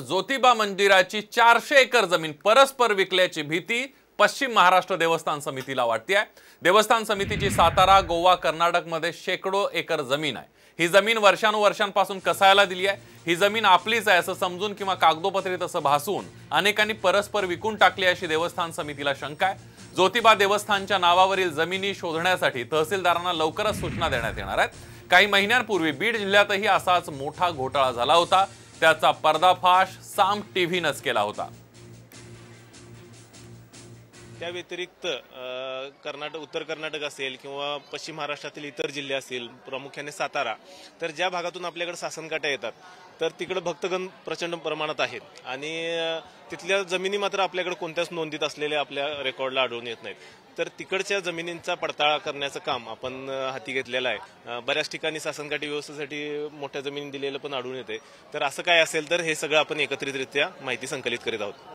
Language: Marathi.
ज्योतिबा मंदिराची चारशे एकर जमीन परस्पर विकल्याची भीती पश्चिम महाराष्ट्र देवस्थान समितीला वाटते आहे देवस्थान समितीची सातारा गोवा कर्नाटकमध्ये शेकडो एकर जमीन आहे ही जमीन वर्षानुवर्षांपासून कसायला दिली आहे ही जमीन आपलीच आहे असं समजून किंवा कागदोपत्री तसं भासून अनेकांनी परस्पर विकून टाकली अशी देवस्थान समितीला शंका आहे ज्योतिबा देवस्थानच्या नावावरील जमिनी शोधण्यासाठी तहसीलदारांना लवकरच सूचना देण्यात येणार आहेत काही महिन्यांपूर्वी बीड जिल्ह्यातही असाच मोठा घोटाळा झाला होता त्याचा पर्दाफाश साम टीव्हीनंच केला होता त्या व्यतिरिक्त कर्नाटक उत्तर कर्नाटक असेल किंवा पश्चिम महाराष्ट्रातील इतर जिल्हे असतील प्रामुख्याने सातारा तर ज्या भागातून आपल्याकडे सासनकाट्या येतात तर तिकडे भक्तगण प्रचंड प्रमाणात आहेत आणि तिथल्या जमिनी मात्र आपल्याकडे कोणत्याच नोंदीत असलेल्या आपल्या रेकॉर्डला आढळून येत नाहीत तर तिकडच्या जमिनींचा पडताळा करण्याचं काम आपण हाती घेतलेलं आहे बऱ्याच ठिकाणी सासनकाठी व्यवस्थेसाठी मोठ्या जमिनी दिलेलं पण आढळून येते तर असं काय असेल तर हे सगळं आपण एकत्रितरित्या माहिती संकलित करीत आहोत